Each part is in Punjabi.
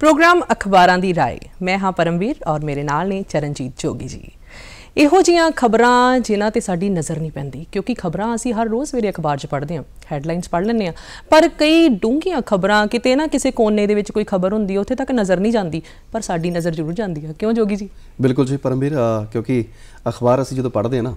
ਪ੍ਰੋਗਰਾਮ ਅਖਬਾਰਾਂ ਦੀ رائے ਮੈਂ ਹਾਂ ਪਰਮਵੀਰ ਔਰ ਮੇਰੇ ਨਾਲ ਨੇ ਚਰਨਜੀਤ ਜੋਗੀ ਜੀ ਇਹੋ ਜੀਆਂ ਖਬਰਾਂ ਜਿਨ੍ਹਾਂ ਤੇ ਸਾਡੀ ਨਜ਼ਰ ਨਹੀਂ ਪੈਂਦੀ ਕਿਉਂਕਿ ਖਬਰਾਂ ਅਸੀਂ ਹਰ ਰੋਜ਼ ਵੀਰੇ ਅਖਬਾਰ 'ਚ ਪੜ੍ਹਦੇ ਹਾਂ ਹੈਡਲਾਈਨਸ ਪੜ੍ਹ ਲੈਂਦੇ ਹਾਂ ਪਰ ਕਈ ਡੂੰਘੀਆਂ ਖਬਰਾਂ ਕਿਤੇ ਨਾ ਕਿਸੇ ਕੋਨੇ ਦੇ ਵਿੱਚ ਕੋਈ ਖਬਰ ਹੁੰਦੀ ਹੈ ਉੱਥੇ ਤੱਕ ਨਜ਼ਰ ਨਹੀਂ ਜਾਂਦੀ ਪਰ ਸਾਡੀ ਨਜ਼ਰ ਜ਼ਰੂਰ ਜਾਂਦੀ ਹੈ ਕਿਉਂ ਜੋਗੀ ਜੀ ਬਿਲਕੁਲ ਜੀ ਪਰਮਵੀਰ ਕਿਉਂਕਿ ਅਖਬਾਰ ਅਸੀਂ ਜਦੋਂ ਪੜ੍ਹਦੇ ਹਾਂ ਨਾ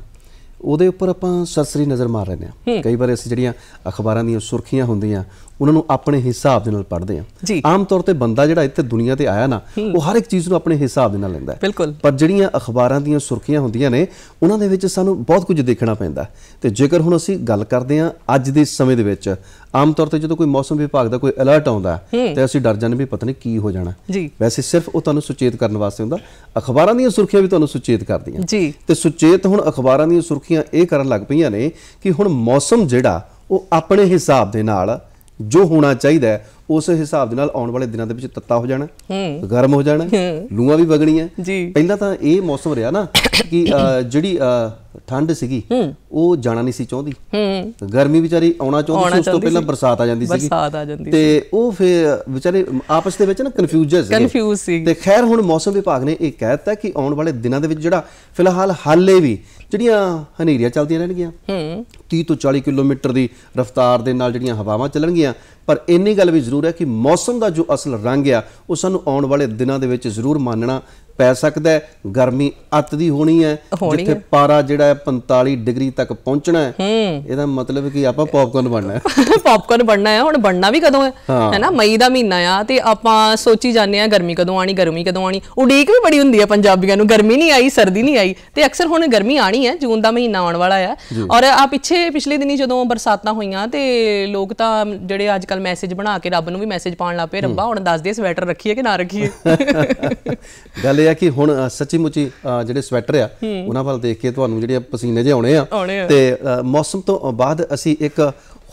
ਉਹਦੇ ਉੱਪਰ ਆਪਾਂ ਸਰਸਰੀ ਨਜ਼ਰ ਮਾਰ ਰਹੇ ਹਾਂ ਕਈ ਵਾਰ ਅਸੀਂ ਜਿਹੜੀਆਂ ਅਖਬਾਰਾਂ ਦੀਆਂ ਸੁਰਖੀਆਂ ਹੁੰਦੀਆਂ ਉਹਨਾਂ ਨੂੰ ਆਪਣੇ ਹਿਸਾਬ ਦੇ ਨਾਲ ਪੜ੍ਹਦੇ ਹਾਂ ਆਮ ਤੌਰ ਤੇ ਬੰਦਾ ਜਿਹੜਾ ਇੱਥੇ ਦੁਨੀਆ ਤੇ ਆਇਆ ਨਾ ਉਹ ਹਰ ਇੱਕ ਚੀਜ਼ ਨੂੰ ਆਪਣੇ ਹਿਸਾਬ ਦੇ ਨਾਲ ਲੈਂਦਾ ਹੈ ਪਰ ਜਿਹੜੀਆਂ ਅਖਬਾਰਾਂ ਦੀਆਂ ਸੁਰਖੀਆਂ ਹੁੰਦੀਆਂ ਨੇ ਉਹਨਾਂ ਦੇ ਵਿੱਚ ਸਾਨੂੰ ਬਹੁਤ ਕੁਝ ਦੇਖਣਾ ਪੈਂਦਾ ਤੇ ਜੇਕਰ ਹੁਣ ਅਸੀਂ ਗੱਲ ਕਰਦੇ ਹਾਂ ਅੱਜ ਦੇ ਸਮੇਂ ਦੇ ਵਿੱਚ ਆਮ ਤੌਰ ਤੇ ਜਦੋਂ ਕੋਈ ਮੌਸਮ ਵਿਭਾਗ ਦਾ ਕੋਈ ਅਲਰਟ ਆਉਂਦਾ ਤੇ ਅਸੀਂ ਡਰ ਜਾਂਦੇ ਵੀ ਪਤਾ ਨਹੀਂ ਕੀ ਹੋ ਜਾਣਾ ਵੈਸੇ ਸਿਰਫ ਉਹ ਤੁਹਾਨੂੰ ਸੁਚੇਤ ਕਰਨ ਵਾਸਤੇ ਹੁੰਦਾ ਅਖਬਾਰਾਂ ਦੀਆਂ ਸੁਰਖੀਆਂ ਵੀ ਤੁਹਾਨੂੰ ਸੁਚੇਤ ਕਰਦੀਆਂ ਤੇ ਸੁਚੇਤ ਹੁਣ ਅਖਬਾਰਾਂ ਦੀਆਂ ਸੁਰਖੀਆਂ ਕੋਸ਼ਿਸ਼ਾਂ ਇਹ ਕਰਨ ਲੱਗ ਪਈਆਂ ਨੇ ਕਿ ਹੁਣ ਮੌਸਮ ਜਿਹੜਾ ਉਹ ਆਪਣੇ ਹਿਸਾਬ ਦੇ ਨਾਲ ਜੋ ਹੋਣਾ ਚਾਹੀਦਾ ਉਸ ਹਿਸਾਬ ਦੇ ਨਾਲ ਆਉਣ ਵਾਲੇ ਦਿਨਾਂ ਦੇ ਵਿੱਚ ਤੱਤਾ ਹੋ ਜਾਣਾ ਗਰਮ ਹੋ ਜਾਣਾ ਲੂਆਂ ਵੀ ਵਗਣੀਆਂ ਪਹਿਲਾਂ ਤਾਂ ਇਹ ਮੌਸਮ ਰਿਹਾ ਨਾ ਕਿ ਜਿਹੜੀ ਠੰਡ ਸੀਗੀ ਉਹ ਜਾਣਾ ਨਹੀਂ ਸੀ ਚਾਹੁੰਦੀ ਗਰਮੀ ਵਿਚਾਰੀ ਆਉਣਾ ਚਾਹੁੰਦੀ ਸੀ ਉਸ ਤੋਂ ਪਹਿਲਾਂ ਬਰਸਾਤ ਆ ਜਾਂਦੀ ਸੀਗੀ ਬਰਸਾਤ ਆ ਜਾਂਦੀ ਸੀ ਤੇ ਉਹ ਫਿਰ ਵਿਚਾਰੇ ਆਪਸ ਦੇ ਵਿੱਚ ਨਾ ਕਨਫਿਊਜ਼ਡ ਸੀ ਕਨਫਿਊਜ਼ ਸੀ ਤੇ ਖੈਰ ਹੁਣ ਮੌਸਮ ਵਿਭਾਗ ਨੇ ਇਹ ਕਹਿਤਾ ਕਿ ਆਉਣ ਵਾਲੇ ਦਿਨਾਂ ਦੇ ਵਿੱਚ ਜਿਹੜਾ ਫਿਲਹਾਲ ਹਾਲੇ ਵੀ ਜਿਹੜੀਆਂ ਹਨੇਰੀਆਂ ਚੱਲਦੀਆਂ ਰਹਿਣਗੀਆਂ ਹੂੰ 30 ਤੋਂ 40 ਕਿਲੋਮੀਟਰ ਦੀ ਰਫ਼ਤਾਰ ਦੇ ਨਾਲ ਜਿਹੜੀਆਂ ਹਵਾਵਾਂ ਚੱਲਣਗੀਆਂ ਪਰ ਇੰਨੀ ਗੱਲ ਵੀ ਜ਼ਰੂਰ ਹੈ ਕਿ ਮੌਸਮ ਦਾ ਜੋ ਅਸਲ ਰੰਗ ਆ ਉਹ ਸਾਨੂੰ ਆਉਣ ਵਾਲੇ ਦਿਨਾਂ ਦੇ ਵਿੱਚ ਜ਼ਰੂਰ ਮਾਨਣਾ ਪੈ ਸਕਦਾ ਗਰਮੀ ਅੱਤ ਦੀ ਹੋਣੀ ਹੈ ਜਿੱਥੇ ਪਾਰਾ ਜਿਹੜਾ ਹੈ 45 ਡਿਗਰੀ ਤੱਕ ਪਹੁੰਚਣਾ ਹੈ ਇਹਦਾ ਮਤਲਬ ਕਿ ਆਪਾਂ ਪੌਪਕਾਰਨ ਬਣਨਾ ਹੈ ਪੌਪਕਾਰਨ ਬਣਨਾ ਹੈ ਹੁਣ ਬਣਨਾ ਵੀ ਕਦੋਂ ਹੈ ਹੈਨਾ ਮਈ ਦਾ ਮਹੀਨਾ ਆ ਤੇ ਆਪਾਂ ਸੋਚੀ ਜਾਂਦੇ ਆ ਗਰਮੀ ਕਦੋਂ ਆਣੀ ਗਰਮੀ ਕਦੋਂ ਆਣੀ ਉਡੀਕ ਵੀ ਬੜੀ ਹੁੰਦੀ ਹੈ ਪੰਜਾਬੀਆਂ ਨੂੰ ਗਰਮੀ ਨਹੀਂ ਆਈ ਸਰਦੀ ਨਹੀਂ ਆਈ ਤੇ ਅਕਸਰ ਹੁਣ ਗਰਮੀ ਆਣੀ ਹੈ ਜੂਨ ਦਾ ਮਹੀਨਾ ਆਉਣ ਵਾਲਾ ਹੈ ਔਰ ਆ ਪਿੱਛੇ ਪਿਛਲੇ ਦਿਨੀ ਜਦੋਂ ਬਰਸਾਤਾਂ ਹੋਈਆਂ ਤੇ ਲੋਕ ਤਾਂ ਜਿਹੜੇ ਅੱਜ ਕੱਲ ਮੈਸੇਜ ਬਣਾ ਕੇ ਰੱਬ ਨੂੰ ਵੀ ਮੈਸੇਜ ਪਾਉਣ ਲੱਪੇ ਰੱਬਾ ਹੁਣ ਦੱਸ ਦੇ ਸਵੈਟਰ ਰੱਖੀਏ ਕਿ ਨਾ ਰੱਖੀਏ ਗੱਲ ਇਹ ਆ ਕਿ ਹੁਣ ਸੱਚੀ ਮੁੱਚੀ ਜਿਹੜੇ ਸਵੈਟਰ ਆ ਉਹਨਾਂ ਵੱਲ ਦੇਖ ਕੇ ਤੁਹਾਨੂੰ ਜਿਹੜੇ ਪਸੀਨੇ ਜੇ ਆਉਣੇ ਆ ਤੇ ਮੌਸਮ ਤੋਂ ਬਾਅਦ ਅਸੀਂ ਇੱਕ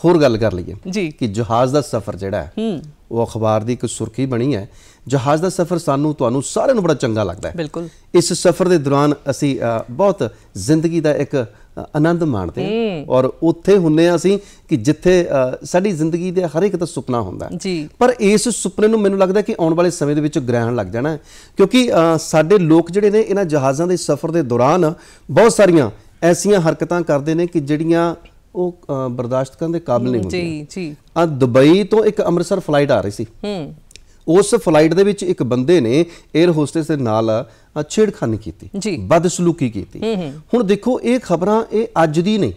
ਹੋਰ ਗੱਲ ਕਰ ਲਈਏ ਕਿ ਜਹਾਜ਼ ਦਾ ਸਫ਼ਰ ਜਿਹੜਾ ਹੈ ਉਹ ਅਖਬਾਰ ਦੀ ਇੱਕ ਸੁਰਖੀ ਬਣੀ ਹੈ ਜਹਾਜ਼ ਦਾ ਸਫ਼ਰ ਸਾਨੂੰ ਤੁਹਾਨੂੰ ਸਾਰਿਆਂ ਨੂੰ ਬੜਾ ਚੰਗਾ ਲੱਗਦਾ ਹੈ ਬਿਲਕੁਲ ਇਸ ਸਫ਼ਰ ਦੇ ਦੌਰਾਨ ਅਸੀਂ ਬਹੁਤ ਜ਼ਿੰਦਗੀ ਦਾ ਇੱਕ ਆਨੰਦ ਮਾਣਦੇ ਹਾਂ ਔਰ ਉੱਥੇ ਹੁੰਨੇ ਆ ਅਸੀਂ ਕਿ ਜਿੱਥੇ ਸਾਡੀ ਜ਼ਿੰਦਗੀ ਦੇ ਹਰ ਇੱਕ ਦਾ ਸੁਪਨਾ ਹੁੰਦਾ ਪਰ ਇਸ ਸੁਪਨੇ ਨੂੰ ਮੈਨੂੰ ਲੱਗਦਾ ਕਿ ਆਉਣ ਵਾਲੇ ਸਮੇਂ ਦੇ ਵਿੱਚ ਗ੍ਰਹਿਣ ਲੱਗ ਜਾਣਾ ਕਿਉਂਕਿ ਸਾਡੇ ਲੋਕ ਜਿਹੜੇ ਨੇ ਇਹਨਾਂ ਜਹਾਜ਼ਾਂ ਦੇ ਸਫ਼ਰ ਦੇ ਦੌਰਾਨ ਬਹੁਤ ਸਾਰੀਆਂ ਐਸੀਆਂ ਹਰਕਤਾਂ ਕਰਦੇ ਨੇ ਕਿ ਜਿਹੜੀਆਂ ਉਹ ਬਰਦਾਸ਼ਤ ਕਰਨ ਦੇ ਕਾਬਿਲ ਨਹੀਂ ਹੁੰਦੀਆਂ ਜੀ ਜੀ ਆ ਦੁਬਈ ਤੋਂ ਇੱਕ ਅੰਮ੍ਰਿਤਸਰ ਫਲਾਈਟ ਆ ਰਹੀ ਸੀ ਹੂੰ ਉਸ ਫਲਾਈਟ ਦੇ ਵਿੱਚ ਇੱਕ ਬੰਦੇ ਨੇ 에ਅਰ ਹੋਸਟੇਸ ਦੇ ਨਾਲ ਛੇੜਖਾਨੀ ਕੀਤੀ ਬਦਸਲੂਕੀ ਕੀਤੀ ਹੁਣ ਦੇਖੋ ਇਹ ਖਬਰਾਂ ਇਹ ਅੱਜ ਦੀ ਨਹੀਂ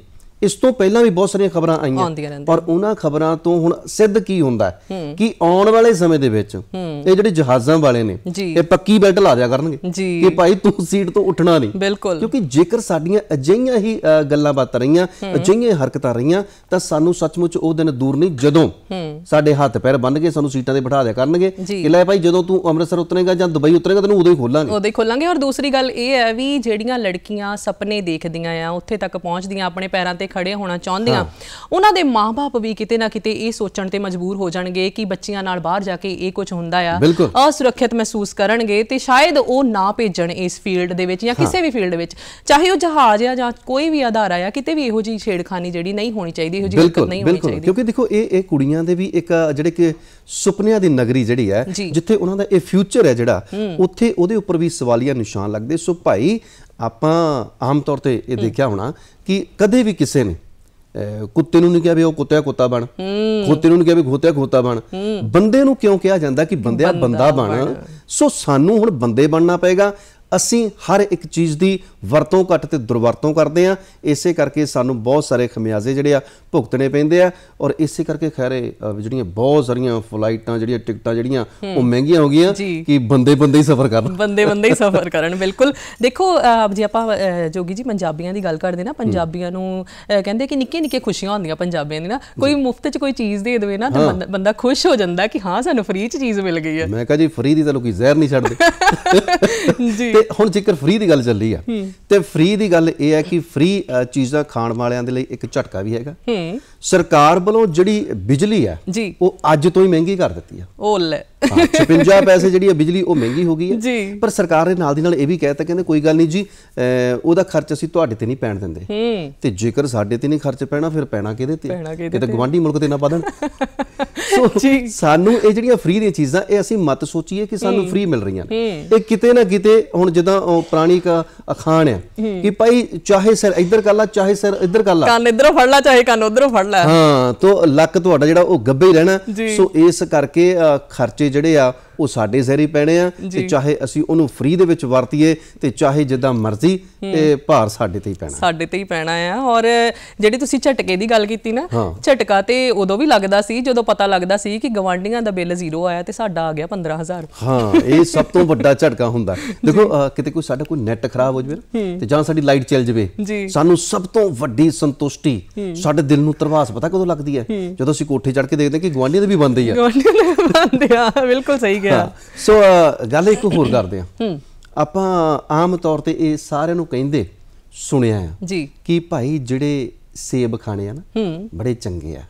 ਇਸ ਤੋਂ ਪਹਿਲਾਂ ਵੀ ਬਹੁਤ ਸਾਰੀਆਂ ਖਬਰਾਂ ਆਈਆਂ ਪਰ ਉਹਨਾਂ ਖਬਰਾਂ ਤੋਂ ਹੁਣ ਸਿੱਧ ਕੀ ਹੁੰਦਾ ਕਿ ਆਉਣ ਵਾਲੇ ਸਮੇਂ ਦੇ ਵਿੱਚ ਇਹ ਜਿਹੜੇ ਜਹਾਜ਼ਾਂ ਵਾਲੇ ਨੇ ਇਹ ਪੱਕੀ ਬੈਲਟ ਲਾ ਦਿਆ ਕਰਨਗੇ ਕਿ ਭਾਈ ਤੂੰ ਸੀਟ ਤੋਂ ਉੱਠਣਾ ਨਹੀਂ ਕਿਉਂਕਿ ਜੇਕਰ ਸਾਡੀਆਂ ਅਜਿਹੀਆਂ ਹੀ ਗੱਲਾਂ ਬਾਤਾਂ ਰਹੀਆਂ ਅਜਿਹੀਆਂ ਹਰਕਤਾਂ ਰਹੀਆਂ ਤਾਂ ਸਾਨੂੰ ਸੱਚਮੁੱਚ ਉਹ ਦਿਨ ਦੂਰ ਨਹੀਂ ਜਦੋਂ ਸਾਡੇ ਹੱਥ ਪੈਰ ਬੰਨ ਕੇ ਸਾਨੂੰ ਸੀਟਾਂ ਤੇ ਬਿਠਾ ਦਿਆ ਕਰਨਗੇ ਕਿ ਲੈ ਭਾਈ ਜਦੋਂ ਤੂੰ ਅੰਮ੍ਰਿਤਸਰ ਉਤਰੇਗਾ ਜਾਂ ਦੁਬਈ ਉਤਰੇਗਾ ਤੈਨੂੰ ਉਦੋਂ ਹੀ ਖੋਲਾਂਗੇ ਉਦੋਂ ਹੀ ਖੋਲਾਂਗੇ ਔਰ ਦੂਸਰੀ ਗੱਲ ਇਹ ਹੈ ਵੀ ਜਿਹੜੀਆਂ ਲੜਕੀਆਂ ਸੁਪਨੇ ਦੇਖਦੀਆਂ ਆ ਉੱਥੇ ਤੱਕ ਪਹੁੰਚਦੀਆਂ ਆਪਣੇ ਪੈਰਾਂ ਤੇ ਖੜੇ ਹੋਣਾ ਚਾਹੁੰਦੀਆਂ ਉਹਨਾਂ ਦੇ ਮਾਪੇ ਵੀ ਕਿਤੇ ਨਾ ਕਿਤੇ ਇਹ ਸੋਚਣ ਤੇ ਮਜਬੂਰ ਹੋ ਜਾਣਗੇ ਕਿ ਬੱਚੀਆਂ ਨਾਲ ਬਾਹਰ ਜਾ ਕੇ ਇਹ ਕੁਝ ਹੁੰਦਾ ਆ ਅਸੁਰੱਖਿਅਤ ਮਹਿਸੂਸ ਕਰਨਗੇ ਤੇ ਸ਼ਾਇਦ ਉਹ ਨਾ ਭੇਜਣ ਇਸ ਫੀਲਡ ਦੇ ਵਿੱਚ ਜਾਂ ਕਿਸੇ ਵੀ ਫੀਲਡ ਵਿੱਚ ਚਾਹੇ ਉਹ ਜਹਾਜ਼ ਆ ਜਾਂ ਕੋਈ ਵੀ ਆਧਾਰ ਆ ਕਿਤੇ ਵੀ ਇਹੋ ਜੀ ਛੇੜਖਾਨੀ ਜਿਹੜੀ ਨਹੀਂ ਹੋਣੀ ਚਾਹੀਦੀ ਇਹੋ ਜੀ ਨਹੀਂ ਹੋਣੀ ਚਾਹੀਦੀ ਕਿਉਂਕਿ ਦੇਖੋ ਇਹ ਇਹ ਕੁੜੀਆਂ ਦੇ ਵੀ ਇੱਕ ਜਿਹੜੇ ਕਿ ਸੁਪਨਿਆਂ ਦੀ ਨਗਰੀ ਜਿਹੜੀ ਹੈ ਜਿੱਥੇ ਉਹਨਾਂ ਦਾ ਇਹ ਫਿਊਚਰ ਹੈ ਜਿਹੜਾ ਉੱਥੇ ਉਹਦੇ ਉੱਪਰ ਵੀ ਸਵਾਲੀਆ ਨਿਸ਼ਾਨ ਲੱਗਦੇ ਸੋ ਭਾਈ ਆਪਾਂ ਆਮ ਤੌਰ ਤੇ ਇਹ ਦੇਖਿਆ ਹੋਣਾ ਕਿ ਕਦੇ ਵੀ ਕਿਸੇ ਨੇ ਕੁੱਤੇ ਨੂੰ ਨਹੀਂ ਕਿਹਾ ਵੀ ਉਹ ਕੁੱਤਾ ਕੁੱਤਾ ਬਣ ਖੋਤੇ ਨੂੰ ਨਹੀਂ ਕਿਹਾ ਵੀ ਖੋਤਾ ਖੋਤਾ ਬਣ ਬੰਦੇ ਨੂੰ ਕਿਉਂ ਕਿਹਾ ਜਾਂਦਾ ਕਿ ਬੰਦਿਆ ਬੰਦਾ ਬਣ ਸੋ ਸਾਨੂੰ ਹੁਣ ਬੰਦੇ ਬਣਨਾ ਪਏਗਾ ਅਸੀਂ ਹਰ ਇੱਕ ਚੀਜ਼ ਦੀ ਵਰਤੋਂ ਘੱਟ ਤੇ ਦੁਰਵਰਤੋਂ ਕਰਦੇ ਆ ਇਸੇ ਕਰਕੇ ਸਾਨੂੰ ਬਹੁਤ ਸਾਰੇ ਖਮਿਆਜ਼ੇ ਜਿਹੜੇ ਆ ਭੁਗਤਣੇ ਪੈਂਦੇ ਆ ਔਰ ਇਸੇ ਕਰਕੇ ਖੈਰੇ ਜਿਹੜੀਆਂ ਬਹੁਤ ਸਾਰੀਆਂ ਫਲਾਈਟਾਂ ਜਿਹੜੀਆਂ ਟਿਕਟਾਂ ਜਿਹੜੀਆਂ ਉਹ ਮਹਿੰਗੀਆਂ ਹੋ ਗਈਆਂ ਕਿ ਬੰਦੇ ਬੰਦੇ ਹੀ ਸਫ਼ਰ ਕਰਨ ਬੰਦੇ ਬੰਦੇ ਹੀ ਸਫ਼ਰ ਕਰਨ ਬਿਲਕੁਲ ਦੇਖੋ ਜੇ ਆਪਾਂ ਜੋਗੀ ਜੀ ਪੰਜਾਬੀਆਂ ਦੀ ਗੱਲ ਕਰਦੇ ਨਾ ਪੰਜਾਬੀਆਂ ਨੂੰ ਕਹਿੰਦੇ ਕਿ ਨਿੱਕੇ ਨਿੱਕੇ ਖੁਸ਼ੀਆਂ ਹੁੰਦੀਆਂ ਪੰਜਾਬੀਆਂ ਦੀ ਨਾ ਕੋਈ ਮੁਫਤ 'ਚ ਕੋਈ ਚੀਜ਼ ਦੇ ਦੇਵੇ ਨਾ ਤਾਂ ਬੰਦਾ ਖੁਸ਼ ਹੋ ਜਾਂਦਾ ਕਿ ਹਾਂ ਸਾਨੂੰ ਫ੍ਰੀ 'ਚ ਚੀਜ਼ ਮਿਲ ਗਈ ਹੈ ਮੈਂ ਕਹਾਂ ਜੀ ਫ੍ਰੀ ਦੀ ਤਾਂ ਲੋਕੀ ਜ਼ਹਿਰ ਨਹੀਂ ਛੱਡਦੇ ਜੀ ਤੇ ਹੁਣ ਜੇਕਰ ਫ੍ਰੀ ਦੀ ਗੱਲ ਚੱਲੀ ਆ ਤੇ ਫ੍ਰੀ ਦੀ ਗੱਲ ਇਹ ਹੈ ਕਿ ਫ੍ਰੀ ਚੀਜ਼ਾਂ ਖਾਣ ਵਾਲਿਆਂ ਦੇ ਲਈ ਇੱਕ ਝਟਕਾ ਵੀ ਹੈਗਾ ਸਰਕਾਰ ਵੱਲੋਂ ਜਿਹੜੀ ਬਿਜਲੀ ਹੈ ਉਹ ਅੱਜ ਤੋਂ ਹੀ ਮਹਿੰਗੀ ਕਰ ਦਿੱਤੀ ਹੈ ਉਹ ਲੈ 56 ਪੈਸੇ ਜਿਹੜੀ ਹੈ ਬਿਜਲੀ ਉਹ ਮਹਿੰਗੀ ਹੋ ਗਈ ਹੈ ਪਰ ਸਰਕਾਰ ਨੇ ਨਾਲ ਦੀ ਨਾਲ ਇਹ ਵੀ ਕਹਿਤਾ ਕਹਿੰਦੇ ਕੋਈ ਗੱਲ ਨਹੀਂ ਜੀ ਉਹਦਾ ਖਰਚ ਅਸੀਂ ਤੁਹਾਡੇ ਤੇ ਨਹੀਂ ਪੈਣ ਦਿੰਦੇ ਤੇ ਜੇਕਰ ਸਾਡੇ ਤੇ ਨਹੀਂ ਖਰਚ ਪੈਣਾ ਫਿਰ ਪੈਣਾ ਕਿਹਦੇ ਤੇ ਇਹ ਤਾਂ ਗਵਾਂਢੀ ਮੁਲਕ ਤੇ ਨਾ ਪਾਦਣ ਸੋ ਸਾਨੂੰ ਇਹ ਜਿਹੜੀਆਂ ਫ੍ਰੀ ਦੀਆਂ ਚੀਜ਼ਾਂ ਇਹ ਅਸੀਂ ਮਤ ਸੋਚੀਏ ਕਿ ਸਾਨੂੰ ਫ੍ਰੀ ਮਿਲ ਰਹੀਆਂ ਨੇ ਇਹ ਕਿਤੇ ਨਾ ਕਿਤੇ ਹੁਣ ਜਿੱਦਾਂ ਪ੍ਰਾਣੀ ਕਾ ਅਖਾਣ ਹੈ ਕਿ ਭਾਈ ਚਾਹੇ ਸਰ ਇੱਧਰ ਕਰ ਲਾ ਚਾਹੇ ਸਰ ਇੱਧਰ ਕਰ ਲਾ ਕੰਨ ਇੱਧਰੋਂ ਫੜ ਲਾ ਚਾਹੇ ਕੰਨ ਉਧਰੋਂ ਫੜ ਲੈ ਹਾਂ ਤੋਂ ਲੱਕ ਤੁਹਾਡਾ ਜਿਹੜਾ ਉਹ ਗੱਬੇ ਹੀ ਰਹਿਣਾ ਸੋ ਇਸ ਕਰਕੇ ਖਰਚੇ ਜਿਹੜੇ ਆ ਉਹ ਸਾਡੇ ਜ਼ਹਿਰੀ ਪੈਣੇ ਆ ਤੇ ਚਾਹੇ ਅਸੀਂ ਉਹਨੂੰ ਫ੍ਰੀ ਦੇ ਵਿੱਚ ਵਰਤੀਏ ਤੇ ਚਾਹੇ ਜਿੱਦਾਂ ਮਰਜ਼ੀ ਤੇ ਭਾਰ ਸਾਡੇ ਤੇ ਹੀ ਪੈਣਾ ਸਾਡੇ ਤੇ ਹੀ ਪੈਣਾ ਆ ਔਰ ਜਿਹੜੀ ਤੁਸੀਂ ਝਟਕੇ ਦੀ ਗੱਲ ਕੀਤੀ ਨਾ ਝਟਕਾ ਤੇ ਉਦੋਂ ਵੀ ਲੱਗਦਾ ਸੀ ਜਦੋਂ ਪਤਾ ਲੱਗਦਾ ਸੀ ਕਿ ਗਵਾਂਡੀਆਂ ਦਾ ਬਿੱਲ ਜ਼ੀਰੋ ਆਇਆ ਤੇ ਸਾਡਾ ਆ ਗਿਆ 15000 ਹਾਂ ਇਹ ਸਭ ਤੋਂ ਵੱਡਾ ਝਟਕਾ ਹੁੰਦਾ ਦੇਖੋ ਕਿਤੇ ਕੋਈ ਸਾਡਾ ਕੋਈ ਨੈਟ ਖਰਾਬ ਹੋ ਜਵੇ ਤੇ ਜਾਂ ਸਾਡੀ ਲਾਈਟ ਚੱਲ ਜਵੇ ਸਾਨੂੰ ਸਭ ਤੋਂ ਵੱਡੀ ਸੰਤੁਸ਼ਟੀ ਸਾਡੇ ਦਿਲ ਨੂੰ ਤਰਵਾਸ ਪਤਾ ਕਦੋਂ ਲੱਗਦੀ ਹੈ ਜਦੋਂ ਅਸੀਂ ਕੋਠੇ ਚੜ ਕੇ ਦੇਖਦੇ ਕਿ ਗਵਾਂਡੀਆਂ ਦੇ ਵੀ ਬੰਦੇ ਆ ਗਵਾਂਡੀਆਂ ਦੇ ਬੰਦੇ ਆ ਬਿਲਕੁਲ ਸਹੀ ਹਾਂ ਸੋ ਗੱਲ ਇੱਕ ਹੋਰ ਕਰਦੇ ਆ ਆਪਾਂ ਆਮ ਤੌਰ ਤੇ ਇਹ ਸਾਰਿਆਂ ਨੂੰ ਕਹਿੰਦੇ ਸੁਣਿਆ ਆ ਜੀ ਕਿ ਭਾਈ ਜਿਹੜੇ ਸੇਬ ਖਾਣੇ ਆ ਨਾ ਬੜੇ ਚੰਗੇ ਆ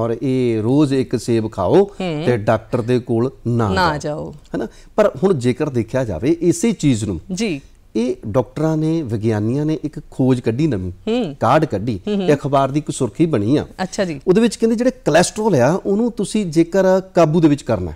ਔਰ ਇਹ ਰੋਜ਼ ਇੱਕ ਸੇਬ ਖਾਓ ਤੇ ਡਾਕਟਰ ਦੇ ਕੋਲ ਨਾ ਨਾ ਜਾਓ ਹੈਨਾ ਪਰ ਹੁਣ ਜੇਕਰ ਦੇਖਿਆ ਜਾਵੇ ਇਸੇ ਚੀਜ਼ ਨੂੰ ਜੀ ਇਹ ਡਾਕਟਰਾਂ ਨੇ ਵਿਗਿਆਨੀਆਂ ਨੇ ਇੱਕ ਖੋਜ ਕੱਢੀ ਨਵੀਂ ਕਾਰਡ ਕੱਢੀ ਤੇ ਅਖਬਾਰ ਦੀ ਇੱਕ ਸੁਰਖੀ ਬਣੀ ਆ ਅੱਛਾ ਜੀ ਉਹਦੇ ਵਿੱਚ ਕਹਿੰਦੇ ਜਿਹੜੇ ਕੋਲੇਸਟ੍ਰੋਲ ਆ ਉਹਨੂੰ ਤੁਸੀਂ ਜੇਕਰ ਕਾਬੂ ਦੇ ਵਿੱਚ ਕਰਨਾ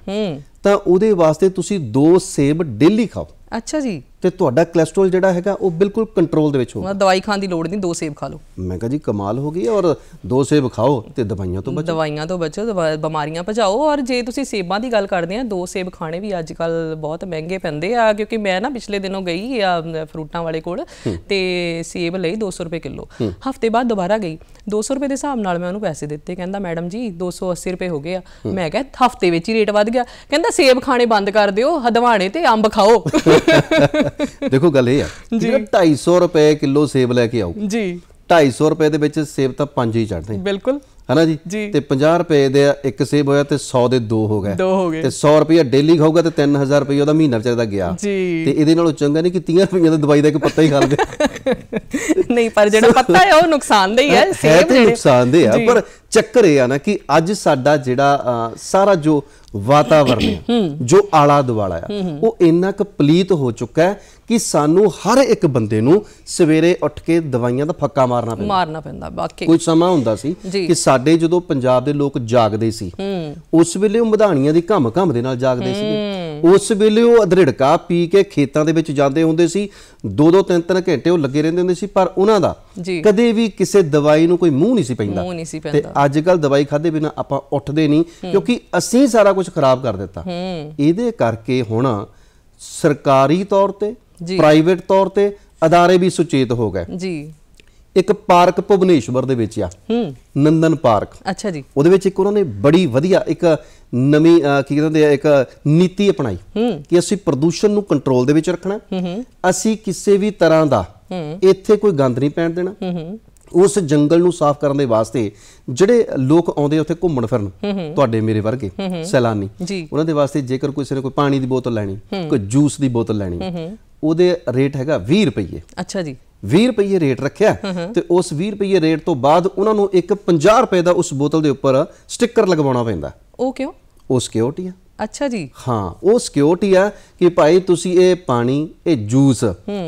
ਤਾਂ ਉਹਦੇ ਵਾਸਤੇ ਤੁਸੀਂ ਦੋ ਸੇਬ ਡੇਲੀ ਖਾਓ ਅੱਛਾ ਜੀ ਤੇ ਤੁਹਾਡਾ ਕੋਲੇਸਟ੍ਰੋਲ ਜਿਹੜਾ ਹੈਗਾ ਉਹ ਬਿਲਕੁਲ ਕੰਟਰੋਲ ਦੇ ਵਿੱਚ ਹੋਊਗਾ ਦਵਾਈ ਖਾਣ ਦੀ ਲੋੜ ਨਹੀਂ ਦੋ ਸੇਬ ਖਾ ਲਓ ਮੈਂ ਕਹਾਂ ਜੀ ਕਮਾਲ ਹੋ ਗਈ ਔਰ ਦੋ ਸੇਬ ਖਾਓ ਤੇ ਦਵਾਈਆਂ ਤੋਂ ਬਚੋ ਦਵਾਈਆਂ ਤੋਂ ਬਚੋ ਬਿਮਾਰੀਆਂ ਭਜਾਓ ਔਰ ਜੇ ਤੁਸੀਂ ਸੇਬਾਂ ਦੀ ਗੱਲ ਕਰਦੇ ਆ ਦੋ ਸੇਬ ਖਾਣੇ ਵੀ ਅੱਜ ਕੱਲ ਬਹੁਤ ਮਹਿੰਗੇ ਪੈਂਦੇ ਆ ਕਿਉਂਕਿ ਮੈਂ ਨਾ ਪਿਛਲੇ ਦਿਨੋਂ ਗਈ ਆ ਫਰੂਟਾਂ ਵਾਲੇ ਕੋਲ ਤੇ ਸੇਬ ਲਈ 200 ਰੁਪਏ ਕਿਲੋ ਹਫਤੇ ਬਾਅਦ ਦੁਬਾਰਾ ਗਈ 200 ਰੁਪਏ ਦੇ ਹਿਸਾਬ ਨਾਲ ਮੈਂ ਉਹਨੂੰ ਪੈਸੇ ਦਿੱਤੇ ਕਹਿੰਦਾ ਮੈਡਮ ਜੀ 280 ਰੁਪਏ ਹੋ ਗਏ ਆ ਮੈਂ ਕਿਹਾ ਹਫਤੇ ਵਿੱਚ ਹੀ ਰੇਟ ਵੱਧ ਗਿਆ ਕਹਿੰਦਾ ਸੇਬ ਖਾਣੇ ਬੰਦ ਕਰ ਦਿਓ ਹਦਵਾਣੇ ਤੇ ਅੰਬ ਖਾਓ ਦੇਖੋ ਗੱਲ ਇਹ ਆ ਜੀ 250 ਰੁਪਏ ਕਿਲੋ ਸੇਬ ਲੈ ਕੇ ਆਉ ਜੀ 250 ਰੁਪਏ ਦੇ ਵਿੱਚ ਸੇਬ ਤਾਂ ਪੰਜ ਹੀ ਚੜਦੇ ਬਿਲਕੁਲ ਹਨਾ ਜੀ ਤੇ 50 ਰੁਪਏ ਦੇ ਇੱਕ ਸੇਬ ਹੋਇਆ ਤੇ 100 ਦੇ ਦੋ ਹੋ ਗਏ ਤੇ 100 ਰੁਪਏ ਡੇਲੀ ਖਾਊਗਾ ਤੇ 3000 ਰੁਪਏ ਉਹਦਾ ਮਹੀਨਾ ਵਿਚਾਰੇ ਦਾ ਗਿਆ ਤੇ ਇਹਦੇ ਨਾਲੋਂ ਚੰਗਾ ਨਹੀਂ ਕਿ 30 ਰੁਪਏ ਦਾ ਦਵਾਈ ਦਾ ਇੱਕ ਪੱਤਾ ਹੀ ਖਾ ਲਵੇ ਨਹੀਂ ਪਰ ਜਿਹੜਾ ਪੱਤਾ ਹੈ ਉਹ ਹੀ ਹੈ ਸੇਬ ਜਿਹੜੇ ਨੁਕਸਾਨਦੇ ਆ ਪਰ ਚੱਕਰ ਇਹ ਆ ਨਾ ਕਿ ਅੱਜ ਸਾਡਾ ਜਿਹੜਾ ਸਾਰਾ ਜੋ ਵਾਤਾਵਰਣ ਹੈ ਜੋ ਆਲਾ ਦਵਾਲਾ ਆ ਉਹ ਇੰਨਾ ਕੁ ਪਲੀਤ ਹੋ ਚੁੱਕਾ ਹੈ ਕਿ ਸਾਨੂੰ ਹਰ ਇੱਕ ਬੰਦੇ ਨੂੰ ਸਵੇਰੇ ਉੱਠ ਕੇ ਦਵਾਈਆਂ ਦਾ ਫੱਕਾ ਮਾਰਨਾ ਪੈਂਦਾ ਮਾਰਨਾ ਪੈਂਦਾ ਬਾਕੀ ਕੋਈ ਸਮਾਂ ਹੁੰਦਾ ਸੀ ਕਿ ਸਾਡੇ ਜਦੋਂ ਪੰਜਾਬ ਦੇ ਲੋਕ ਜਾਗਦੇ ਸੀ ਉਸ ਵੇਲੇ ਉਹ ਮਧਾਣੀਆਂ ਦੀ ਘਮ ਘਮ ਦੇ ਨਾਲ ਜਾਗਦੇ ਸੀ ਉਸ ਵੇਲੇ ਉਹ ਅਧੜਕਾ ਪੀ ਕੇ ਖੇਤਾਂ ਦੇ ਵਿੱਚ ਜਾਂਦੇ ਹੁੰਦੇ ਸੀ ਦੋ ਦੋ ਤਿੰਨ ਤਿੰਨ ਘੰਟੇ ਉਹ ਲੱਗੇ ਰਹਿੰਦੇ ਹੁੰਦੇ ਸੀ ਪਰ ਉਹਨਾਂ ਦਾ ਕਦੇ ਵੀ ਕਿਸੇ ਦਵਾਈ ਨੂੰ ਕੋਈ ਮੂੰਹ ਨਹੀਂ ਸੀ ਪੈਂਦਾ ਤੇ ਅੱਜ ਕੱਲ ਦਵਾਈ ਖਾਦੇ ਬਿਨਾ ਆਪਾਂ ਉੱਠਦੇ ਨਹੀਂ ਕਿਉਂਕਿ ਅਸੀਂ ਸਾਰਾ ਕੁਝ ਖਰਾਬ ਕਰ ਦਿੱਤਾ ਇਹਦੇ ਕਰਕੇ ਹੁਣ ਸਰਕਾਰੀ ਤੌਰ ਤੇ ਪ੍ਰਾਈਵੇਟ ਤੌਰ ਤੇ ਅਦਾਰੇ ਵੀ ਸੁਚੇਤ ਹੋ ਗਏ ਜੀ ਇੱਕ ਪਾਰਕ ਭੁਵਨੇਸ਼ਵਰ ਦੇ ਵਿੱਚ ਆ ਹੂੰ ਨੰਦਨ ਪਾਰਕ ਅੱਛਾ ਜੀ ਉਹਦੇ ਵਿੱਚ ਇੱਕ ਉਹਨਾਂ ਨੇ ਬੜੀ ਵਧੀਆ ਇੱਕ ਨਵੀਂ ਕੀ ਕਹਿੰਦੇ ਆ ਇੱਕ ਨੀਤੀ ਅਪਣਾਈ ਹੂੰ ਕਿ ਅਸੀਂ ਪ੍ਰਦੂਸ਼ਣ ਨੂੰ ਕੰਟਰੋਲ ਦੇ ਵਿੱਚ ਰੱਖਣਾ ਹੂੰ ਹੂੰ ਅਸੀਂ ਕਿਸੇ ਵੀ ਤਰ੍ਹਾਂ ਦਾ ਇੱਥੇ ਕੋਈ ਗੰਦ ਨਹੀਂ ਪੈਣ ਦੇਣਾ ਹੂੰ ਹੂੰ ਉਸ ਜੰਗਲ ਨੂੰ ਸਾਫ਼ ਕਰਨ ਦੇ ਵਾਸਤੇ ਜਿਹੜੇ ਲੋਕ ਆਉਂਦੇ ਉੱਥੇ ਘੁੰਮਣ ਫਿਰਨ ਤੁਹਾਡੇ ਮੇਰੇ ਵਰਗੇ ਸੈਲਾਨੀ ਉਹਨਾਂ ਦੇ ਵਾਸਤੇ ਜੇਕਰ ਕਿਸੇ ਨੇ ਕੋਈ ਪਾਣੀ ਦੀ ਬੋਤਲ ਲੈਣੀ ਕੋਈ ਜੂਸ ਦੀ ਬੋਤਲ ਲੈਣੀ ਉਹਦੇ ਰੇਟ ਹੈਗਾ 20 ਰੁਪਏ ਅੱਛਾ ਜੀ 20 ਰੁਪਏ ਰੇਟ ਰੱਖਿਆ ਤੇ ਉਸ 20 ਰੁਪਏ ਰੇਟ ਤੋਂ ਬਾਅਦ ਉਹਨਾਂ ਨੂੰ ਇੱਕ 50 ਰੁਪਏ ਦਾ ਉਸ ਬੋਤਲ ਦੇ ਉੱਪਰ ਸਟicker ਲਗਵਾਉਣਾ ਪੈਂਦਾ ਉਹ ਕਿਉਂ ਉਹ ਸਿਕਿਉਰਿਟੀ ਆ ਅੱਛਾ ਜੀ ਹਾਂ ਉਹ ਸਿਕਿਉਰਟੀ ਆ ਕਿ ਭਾਈ ਤੁਸੀਂ ਇਹ ਪਾਣੀ ਇਹ ਜੂਸ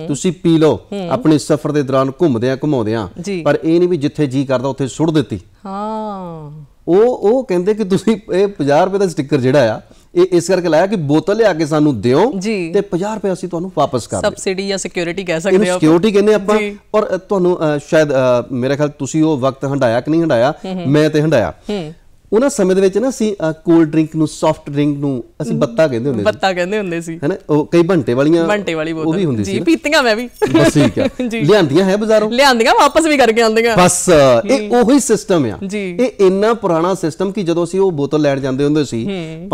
ਤੁਸੀਂ ਪੀ ਲਓ ਆਪਣੇ ਸਫ਼ਰ ਦੇ ਦੌਰਾਨ ਘੁੰਮਦੇ ਆ ਘੁਮਾਉਂਦੇ ਆ ਪਰ ਇਹ ਨਹੀਂ ਵੀ ਜਿੱਥੇ ਜੀ ਕਰਦਾ ਉੱਥੇ ਸੁੱਟ ਦਿੱਤੀ ਹਾਂ ਉਹ ਉਹ ਕਹਿੰਦੇ ਕਿ ਤੁਸੀਂ ਇਹ 50 ਰੁਪਏ ਦਾ ਸਟicker ਜਿਹੜਾ ਆ ਇਹ ਇਸ ਕਰਕੇ ਲਾਇਆ ਕਿ ਬੋਤਲ ਲਿਆ ਕੇ ਸਾਨੂੰ ਦਿਓ ਤੇ 50 ਰੁਪਏ ਅਸੀਂ ਤੁਹਾਨੂੰ ਵਾਪਸ ਕਰ ਦੇ ਸਬਸਿਡੀ ਜਾਂ ਸਿਕਿਉਰਿਟੀ ਕਹਿ ਸਕਦੇ ਹੋ ਸਿਕਿਉਰਿਟੀ ਕਹਿੰਦੇ ਆਪਾਂ ਔਰ ਤੁਹਾਨੂੰ ਸ਼ਾਇਦ ਮੇਰੇ ਖਿਆਲ ਤੁਸੀਂ ਉਹ ਵਕਤ ਹੰਡਾਇਆ ਕਿ ਨਹੀਂ ਹੰਡਾਇਆ ਮੈਂ ਤੇ ਹੰਡਾਇਆ ਉਹਨਾਂ ਸਮੇਂ ਦੇ ਵਿੱਚ ਨਾ ਅਸੀਂ ਕੋਲ ਡਰਿੰਕ ਨੂੰ ਸੌਫਟ ਡਰਿੰਕ ਨੂੰ ਅਸੀਂ ਬੱਤਾ ਕਹਿੰਦੇ ਹੁੰਦੇ ਸੀ ਬੱਤਾ ਕਹਿੰਦੇ ਹੁੰਦੇ ਸੀ ਹੈਨਾ ਉਹ ਕਈ ਘੰਟੇ ਵਾਲੀਆਂ ਘੰਟੇ ਵਾਲੀ ਬੋਤਲ ਉਹ ਵੀ ਹੁੰਦੀ ਸੀ ਜੀ ਪੀਤੀਆਂ ਮੈਂ ਵੀ ਬਸ ਠੀਕ ਆ ਲਿਆਂਦੀਆਂ ਹੈ ਬਾਜ਼ਾਰੋਂ ਲਿਆਂਦੀਆਂ ਵਾਪਸ ਵੀ ਕਰਕੇ ਆਉਂਦੀਆਂ ਬਸ ਇਹ ਉਹੀ ਸਿਸਟਮ ਆ ਇਹ ਇੰਨਾ ਪੁਰਾਣਾ ਸਿਸਟਮ ਕਿ ਜਦੋਂ ਅਸੀਂ ਉਹ ਬੋਤਲ ਲੈਣ ਜਾਂਦੇ ਹੁੰਦੇ ਸੀ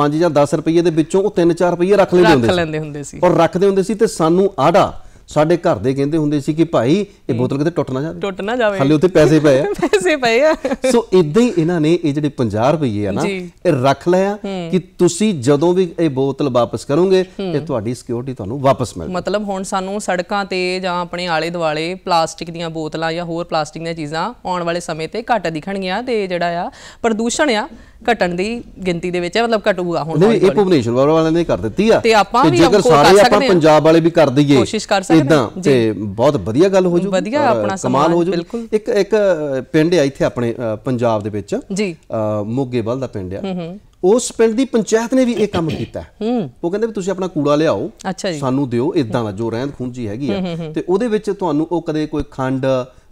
5 ਜਾਂ 10 ਰੁਪਏ ਦੇ ਵਿੱਚੋਂ ਉਹ 3-4 ਰੁਪਏ ਰੱਖ ਲੈਂਦੇ ਹੁੰਦੇ ਸੀ ਰੱਖ ਲੈਂਦੇ ਹੁੰਦੇ ਸੀ ਔਰ ਰੱਖਦੇ ਹੁੰਦੇ ਸੀ ਤੇ ਸਾਨੂੰ ਆੜਾ ਸਾਡੇ ਘਰ ਦੇ ਕਹਿੰਦੇ ਹੁੰਦੇ ਸੀ ਕਿ ਭਾਈ ਇਹ ਬੋਤਲ ਕਿਤੇ ਟੁੱਟ ਨਾ ਜਾਵੇ ਟੁੱਟ ਨਾ ਜਾਵੇ ਹਲੇ ਉੱਤੇ ਪੈਸੇ ਪਏ ਆ ਪੈਸੇ ਪਏ ਆ ਸੋ ਇਦਾਂ ਹੀ ਇਹਨਾਂ ਨੇ ਇਹ ਜਿਹੜੇ 50 ਰੁਪਏ ਆ ਨਾ ਇਹ ਰੱਖ ਲਿਆ ਕਿ ਤੁਸੀਂ ਜਦੋਂ ਵੀ ਇਹ ਬੋਤਲ ਵਾਪਸ ਕਰੋਗੇ ਤੇ ਤੁਹਾਡੀ ਸਿਕਿਉਰਿਟੀ ਤੁਹਾਨੂੰ ਵਾਪਸ ਮਿਲ ਮਤਲਬ ਹੁਣ ਸਾਨੂੰ ਸੜਕਾਂ ਤੇ ਜਾਂ ਆਪਣੇ ਆਲੇ ਦੁਆਲੇ ਪਲਾਸਟਿਕ ਦੀਆਂ ਬੋਤਲਾਂ ਜਾਂ ਹੋਰ ਪਲਾਸਟਿਕ ਦੀਆਂ ਚੀਜ਼ਾਂ ਆਉਣ ਵਾਲੇ ਸਮੇਂ ਤੇ ਘੱਟ ਦਿਖਣਗੀਆਂ ਤੇ ਜਿਹੜਾ ਆ ਪ੍ਰਦੂਸ਼ਣ ਆ ਘਟਣ ਦੀ ਗਿਣਤੀ ਦੇ ਵਿੱਚ ਮਤਲਬ ਘਟੂਗਾ ਹੁਣ ਨਹੀਂ ਇਹ ਭੁਵਨੇਸ਼ਵਰ ਵਾਲਿਆਂ ਨੇ ਕਰ ਦਿੱਤੀ ਆ ਤੇ ਆਪਾਂ ਵੀ ਜੇਕਰ ਸਾਰੇ ਆਪਾਂ ਪੰਜਾਬ ਵਾਲੇ ਵੀ ਕਰ ਦਈਏ ਕੋਸ਼ਿਸ਼ ਕਰ ਇਦਾਂ ਤੇ ਬਹੁਤ ਵਧੀਆ ਗੱਲ ਹੋ ਜੂ ਵਧੀਆ ਆਪਣਾ ਕਮਾਲ ਹੋ ਜੂ ਇੱਕ ਇੱਕ ਪਿੰਡ ਆ ਇੱਥੇ ਆਪਣੇ ਪੰਜਾਬ ਦੇ ਵਿੱਚ ਜੀ ਮੋਗੇਵਾਲ ਦਾ ਪਿੰਡ ਆ ਉਸ ਪਿੰਡ ਦੀ ਪੰਚਾਇਤ ਨੇ ਵੀ ਇਹ ਕੰਮ ਕੀਤਾ ਉਹ ਕਹਿੰਦੇ ਵੀ ਤੁਸੀਂ ਆਪਣਾ ਕੂੜਾ ਲਿਆਓ ਸਾਨੂੰ ਦਿਓ ਇਦਾਂ ਦਾ ਜੋ ਰਹਿੰਦ ਖੁੰਝੀ ਹੈਗੀ ਆ ਤੇ ਉਹਦੇ ਵਿੱਚ ਤੁਹਾਨੂੰ ਉਹ ਕਦੇ ਕੋਈ ਖੰਡ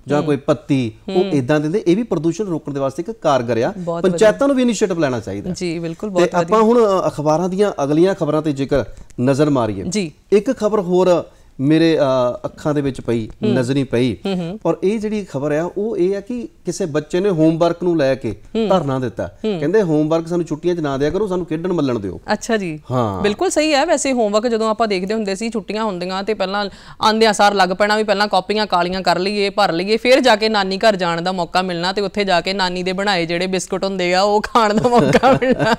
ਜਾਂ ਕੋਈ ਪੱਤੀ ਉਹ ਇਦਾਂ ਦਿੰਦੇ ਇਹ ਵੀ ਪ੍ਰਦੂਸ਼ਣ ਰੋਕਣ ਦੇ ਵਾਸਤੇ ਇੱਕ ਕਾਰਗਰ ਆ ਪੰਚਾਇਤਾਂ ਨੂੰ ਵੀ ਇਨੀਸ਼ੀਏਟਿਵ ਲੈਣਾ ਚਾਹੀਦਾ ਜੀ ਬਿਲਕੁਲ ਬਹੁਤ ਵਧੀਆ ਤੇ ਆਪਾਂ ਹੁਣ ਅਖਬਾਰਾਂ ਦੀਆਂ ਅਗਲੀਆਂ ਖਬਰਾਂ ਤੇ ਜੇਕਰ ਨਜ਼ਰ ਮਾਰੀਏ ਜੀ ਇੱਕ ਖਬਰ ਹੋਰ ਮੇਰੇ ਅੱਖਾਂ ਦੇ ਵਿੱਚ ਪਈ ਨਜ਼ਰੀ ਪਈ ਔਰ ਇਹ ਜਿਹੜੀ ਖਬਰ ਆ ਉਹ ਇਹ ਆ ਕਿ ਕਿਸੇ ਬੱਚੇ ਨੇ ਹੋਮਵਰਕ ਨੂੰ ਲੈ ਕੇ ਧਰਨਾ ਦਿੱਤਾ ਕਹਿੰਦੇ ਹੋਮਵਰਕ ਸਾਨੂੰ ਛੁੱਟੀਆਂ 'ਚ ਨਾ ਦਿਆ ਕਰੋ ਸਾਨੂੰ ਖੇਡਣ ਮੱਲਣ ਦਿਓ ਅੱਛਾ ਜੀ ਹਾਂ ਬਿਲਕੁਲ ਸਹੀ ਹੈ ਵੈਸੇ ਹੋਮਵਰਕ ਜਦੋਂ ਆਪਾਂ ਦੇਖਦੇ ਹੁੰਦੇ ਸੀ ਛੁੱਟੀਆਂ ਹੁੰਦੀਆਂ ਤੇ ਪਹਿਲਾਂ ਆਂਦਿਆਂ ਸਾਰ ਲੱਗ ਪੈਣਾ ਵੀ ਪਹਿਲਾਂ ਕਾਪੀਆਂ ਕਾਲੀਆਂ ਕਰ ਲਈਏ ਭਰ ਲਈਏ ਫਿਰ ਜਾ ਕੇ ਨਾਨੀ ਘਰ ਜਾਣ ਦਾ ਮੌਕਾ ਮਿਲਣਾ ਤੇ ਉੱਥੇ ਜਾ ਕੇ ਨਾਨੀ ਦੇ ਬਣਾਏ ਜਿਹੜੇ ਬਿਸਕਟ ਹੁੰਦੇ ਆ ਉਹ ਖਾਣ ਦਾ ਮੌਕਾ ਮਿਲਣਾ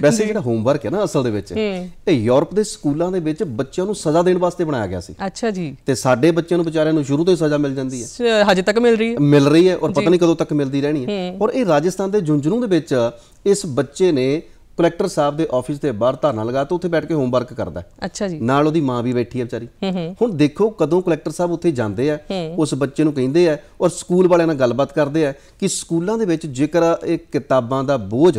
ਵੈਸੇ ਜਿਹੜਾ ਹੋਮਵਰਕ ਹੈ ਨਾ ਅਸਲ ਦੇ ਵਿੱਚ ਇਹ ਯੂਰਪ ਦੇ ਸਕੂਲਾਂ ਦੇ ਵਿੱਚ ਬੱਚਿਆਂ ਨੂੰ ਸਜ਼ਾ ਦੇਣ ਵਾਸਤੇ ਬਣਾਇਆ ਗਿਆ ਰਿਹਾ ਸੀ ਅੱਛਾ ਜੀ ਤੇ ਸਾਡੇ ਬੱਚਿਆਂ ਨੂੰ ਵਿਚਾਰਿਆਂ ਨੂੰ ਸ਼ੁਰੂ ਤੋਂ ਹੀ ਸਜ਼ਾ ਮਿਲ ਜਾਂਦੀ ਹੈ ਹਜੇ ਤੱਕ ਮਿਲ ਰਹੀ ਹੈ ਮਿਲ ਰਹੀ ਹੈ ਔਰ ਪਤਾ ਨਹੀਂ ਕਦੋਂ ਤੱਕ ਮਿਲਦੀ ਰਹਿਣੀ ਹੈ ਔਰ ਇਹ ਰਾਜਸਥਾਨ ਦੇ ਜੁੰਜਨੂ ਦੇ ਵਿੱਚ ਇਸ ਬੱਚੇ ਨੇ ਕਲੈਕਟਰ ਸਾਹਿਬ ਦੇ ਆਫਿਸ ਦੇ ਬਾਹਰ ਧਰਨਾ ਲਗਾ ਤਾ ਉੱਥੇ ਬੈਠ ਕੇ ਹੋਮਵਰਕ ਕਰਦਾ ਅੱਛਾ ਜੀ ਨਾਲ ਉਹਦੀ ਮਾਂ ਵੀ ਬੈਠੀ ਹੈ ਵਿਚਾਰੀ ਹੁਣ ਦੇਖੋ ਕਦੋਂ ਕਲੈਕਟਰ ਸਾਹਿਬ ਉੱਥੇ ਜਾਂਦੇ ਆ ਉਸ ਬੱਚੇ ਨੂੰ ਕਹਿੰਦੇ ਆ ਔਰ ਸਕੂਲ ਵਾਲਿਆਂ ਨਾਲ ਗੱਲਬਾਤ ਕਰਦੇ ਆ ਕਿ ਸਕੂਲਾਂ ਦੇ ਵਿੱਚ ਜੇਕਰ ਇਹ ਕਿਤਾਬਾਂ ਦਾ ਬੋਝ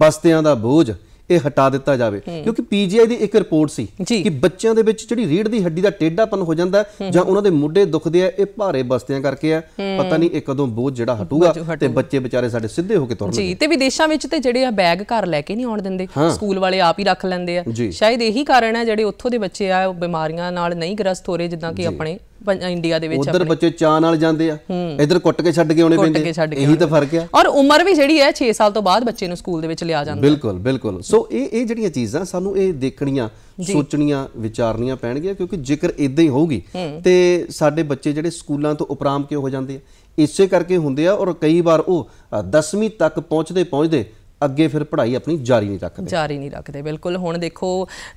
ਬਸਤਿਆਂ ਦਾ ਬੋਝ ਇਹ ਹਟਾ ਦਿੱਤਾ ਜਾਵੇ ਕਿਉਂਕਿ ਪੀਜੀਆਈ ਦੀ ਇੱਕ ਰਿਪੋਰਟ ਸੀ ਕਿ ਬੱਚਿਆਂ ਦੇ ਵਿੱਚ ਜਿਹੜੀ ਰੀੜ ਦੀ ਹੱਡੀ ਦਾ ਟੇਢਾਪਨ ਹੋ ਜਾਂਦਾ ਜਾਂ ਉਹਨਾਂ ਦੇ ਮੁੱਢੇ ਦੁਖਦੇ ਆ ਇਹ ਭਾਰੇ ਬਸਤਿਆਂ ਕਰਕੇ ਆ ਪਤਾ ਨਹੀਂ ਇਹ ਕਦੋਂ ਬੋਝ ਜਿਹੜਾ ਹਟੂਗਾ ਤੇ ਬੱਚੇ ਵਿਚਾਰੇ ਸਾਡੇ ਸਿੱਧੇ ਹੋ ਕੇ ਤੁਰਨਗੇ ਜੀ ਤੇ ਵਿਦੇਸ਼ਾਂ ਵਿੱਚ ਤੇ ਜਿਹੜੇ ਆ ਬੈਗ ਘਰ ਲੈ ਕੇ ਨਹੀਂ ਆਉਣ ਦਿੰਦੇ ਸਕੂਲ ਵਾਲੇ ਆਪ ਹੀ ਰੱਖ ਲੈਂਦੇ ਆ ਸ਼ਾਇਦ ਇਹੀ ਕਾਰਨ ਹੈ ਜਿਹੜੇ ਉੱਥੋਂ ਦੇ ਬੱਚੇ ਆ ਉਹ ਬਿਮਾਰੀਆਂ ਨਾਲ ਨਹੀਂ ਗ੍ਰਸਤ ਹੋ ਰਹੇ ਜਿੱਦਾਂ ਕਿ ਆਪਣੇ ਇੰਡੀਆ ਦੇ ਵਿੱਚ ਉਧਰ ਬੱਚੇ ਚਾਹ ਨਾਲ ਜਾਂਦੇ ਆ ਇਧਰ ਕੁੱਟ ਕੇ ਛੱਡ ਕੇ ਆਉਣੇ ਪੈਂਦੇ ਇਹੀ ਤਾਂ ਫਰਕ ਆ ਔਰ ਉਮਰ ਵੀ ਜਿਹੜੀ ਹੈ 6 ਸਾਲ ਤੋਂ ਬਾਅਦ ਬੱਚੇ ਨੂੰ ਸਕੂਲ ਦੇ ਵਿੱਚ ਲਿਆ ਜਾਂਦਾ ਬਿਲਕੁਲ ਬਿਲਕੁਲ ਸੋ ਇਹ ਇਹ ਜਿਹੜੀਆਂ ਚੀਜ਼ਾਂ ਸਾਨੂੰ ਇਹ ਦੇਖਣੀਆਂ ਸੋਚਣੀਆਂ ਵਿਚਾਰਨੀਆਂ ਪੈਣਗੀਆਂ ਕਿਉਂਕਿ ਜੇਕਰ ਇਦਾਂ ਹੀ ਹੋਊਗੀ ਤੇ ਸਾਡੇ ਬੱਚੇ ਜਿਹੜੇ ਸਕੂਲਾਂ ਤੋਂ ਉਪਰਾਮ ਕਿਉਂ ਹੋ ਜਾਂਦੇ ਆ ਇਸੇ ਕਰਕੇ ਹੁੰਦੇ ਆ ਔਰ ਕਈ ਵਾਰ ਉਹ 10ਵੀਂ ਤੱਕ ਪਹੁੰਚਦੇ ਪਹੁੰਚਦੇ ਅੱਗੇ ਫਿਰ ਪੜ੍ਹਾਈ ਆਪਣੀ ਜਾਰੀ ਨਹੀਂ ਰੱਖਦੇ ਜਾਰੀ ਨਹੀਂ ਰੱਖਦੇ ਬਿਲਕੁਲ ਹੁਣ ਦੇਖੋ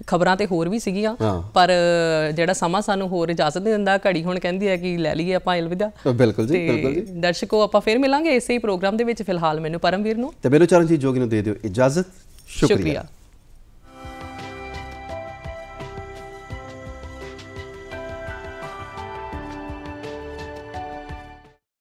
ਖਬਰਾਂ ਤੇ ਹੋਰ ਵੀ ਸੀਗੀਆਂ ਪਰ ਜਿਹੜਾ ਸਮਾਂ ਸਾਨੂੰ ਹੋਰ ਇਜਾਜ਼ਤ ਨਹੀਂ ਦਿੰਦਾ ਘੜੀ ਹੁਣ ਕਹਿੰਦੀ ਹੈ ਕਿ ਲੈ ਲਈਏ ਆਪਾਂ ਅਲਵਿਦਾ ਬਿਲਕੁਲ ਜੀ ਬਿਲਕੁਲ ਜੀ ਦਰਸ਼ਕੋ ਆਪਾਂ ਫਿਰ ਮਿਲਾਂਗੇ ਇਸੇ ਹੀ ਪ੍ਰੋਗਰਾਮ ਦੇ ਵਿੱਚ ਫਿਲਹਾਲ ਮੈਨੂੰ ਪਰਮਵੀਰ ਨੂੰ ਤੇ ਮੈਨੂੰ ਚਰਨਜੀਤ ਜੋਗੀ ਨੂੰ ਦੇ ਦਿਓ ਇਜਾਜ਼ਤ ਸ਼ੁਕਰੀਆ